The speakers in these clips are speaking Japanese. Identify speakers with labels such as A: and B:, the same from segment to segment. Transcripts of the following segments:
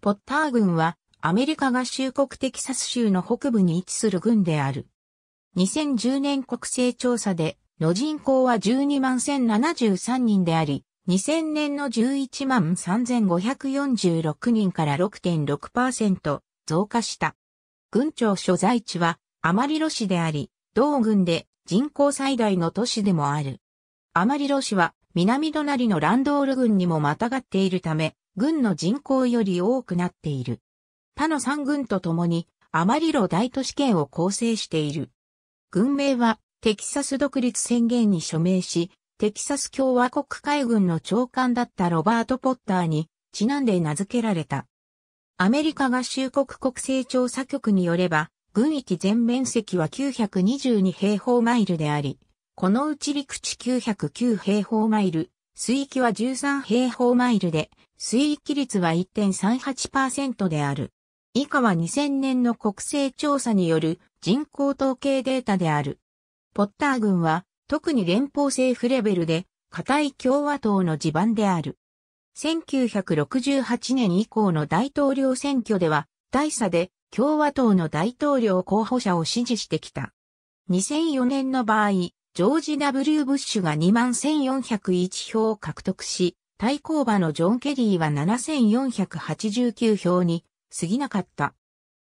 A: ポッター軍はアメリカ合衆国テキサス州の北部に位置する軍である。2010年国勢調査での人口は12万1073人であり、2000年の11万3546人から6.6%増加した。軍庁所在地はアマリロ市であり、同軍で人口最大の都市でもある。アマリロ市は南隣のランドール軍にもまたがっているため、軍の人口より多くなっている。他の3軍と共に、アマリロ大都市圏を構成している。軍名は、テキサス独立宣言に署名し、テキサス共和国海軍の長官だったロバート・ポッターにちなんで名付けられた。アメリカ合衆国国勢調査局によれば、軍域全面積は922平方マイルであり、このうち陸地909平方マイル、水域は13平方マイルで、水域率は1.38%である。以下は2000年の国勢調査による人口統計データである。ポッター軍は特に連邦政府レベルで固い共和党の地盤である。1968年以降の大統領選挙では大差で共和党の大統領候補者を支持してきた。2004年の場合、ジョージ・ W・ ブッシュが21,401票を獲得し、対抗馬のジョン・ケリーは7,489票に過ぎなかった。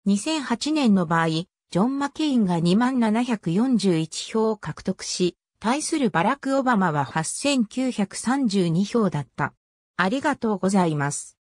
A: 2008年の場合、ジョン・マケインが2 7 4 1票を獲得し、対するバラク・オバマは8,932票だった。ありがとうございます。